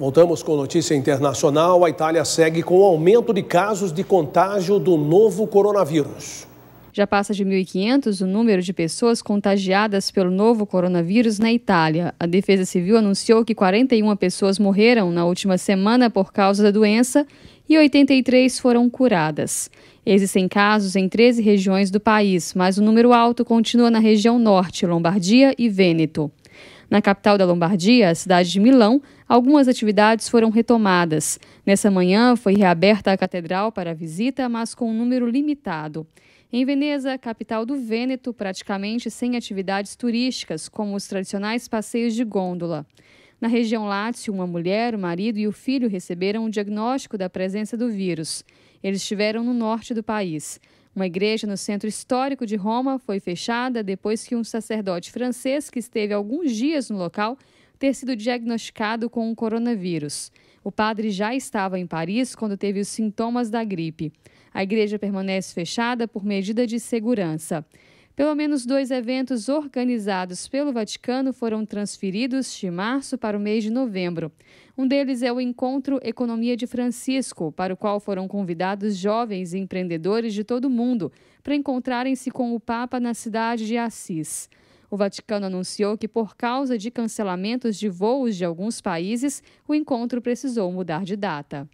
Voltamos com notícia internacional. A Itália segue com o aumento de casos de contágio do novo coronavírus. Já passa de 1.500 o número de pessoas contagiadas pelo novo coronavírus na Itália. A Defesa Civil anunciou que 41 pessoas morreram na última semana por causa da doença e 83 foram curadas. Existem casos em 13 regiões do país, mas o número alto continua na região norte, Lombardia e Vêneto. Na capital da Lombardia, a cidade de Milão, algumas atividades foram retomadas. Nessa manhã, foi reaberta a catedral para visita, mas com um número limitado. Em Veneza, capital do Vêneto, praticamente sem atividades turísticas, como os tradicionais passeios de gôndola. Na região Lácio, uma mulher, o marido e o filho receberam um diagnóstico da presença do vírus. Eles estiveram no norte do país. Uma igreja no centro histórico de Roma foi fechada depois que um sacerdote francês que esteve alguns dias no local ter sido diagnosticado com o coronavírus. O padre já estava em Paris quando teve os sintomas da gripe. A igreja permanece fechada por medida de segurança. Pelo menos dois eventos organizados pelo Vaticano foram transferidos de março para o mês de novembro. Um deles é o Encontro Economia de Francisco, para o qual foram convidados jovens empreendedores de todo o mundo para encontrarem-se com o Papa na cidade de Assis. O Vaticano anunciou que, por causa de cancelamentos de voos de alguns países, o encontro precisou mudar de data.